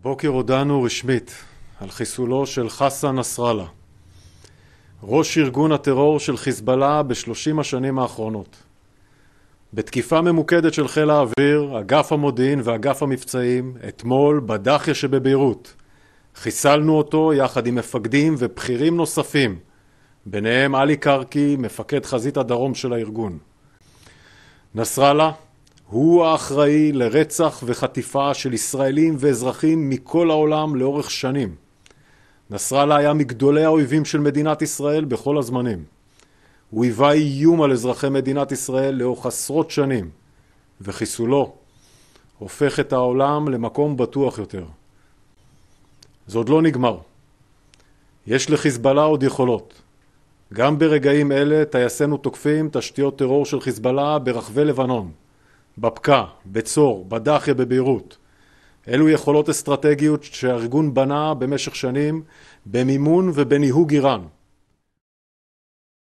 הבוקר הודענו רשמית על חיסולו של חסן נסראללה, ראש ארגון הטרור של חיזבאללה בשלושים השנים האחרונות. בתקיפה ממוקדת של חיל האוויר, אגף המודיעין ואגף המבצעים, אתמול בדחיה שבביירות. חיסלנו אותו יחד עם מפקדים ובכירים נוספים, ביניהם עלי קרקי, מפקד חזית הדרום של הארגון. נסראללה הוא האחראי לרצח וחטיפה של ישראלים ואזרחים מכל העולם לאורך שנים. נסראללה היה מגדולי האויבים של מדינת ישראל בכל הזמנים. הוא היווה איום על אזרחי מדינת ישראל לאורך עשרות שנים, וחיסולו הופך את העולם למקום בטוח יותר. זה עוד לא נגמר. יש לחיזבאללה עוד יכולות. גם ברגעים אלה טייסינו תוקפים תשתיות טרור של חיזבאללה ברחבי לבנון. בפקע, בצור, בדאחיה בביירות. אלו יכולות אסטרטגיות שהארגון בנה במשך שנים במימון ובניהוג איראן.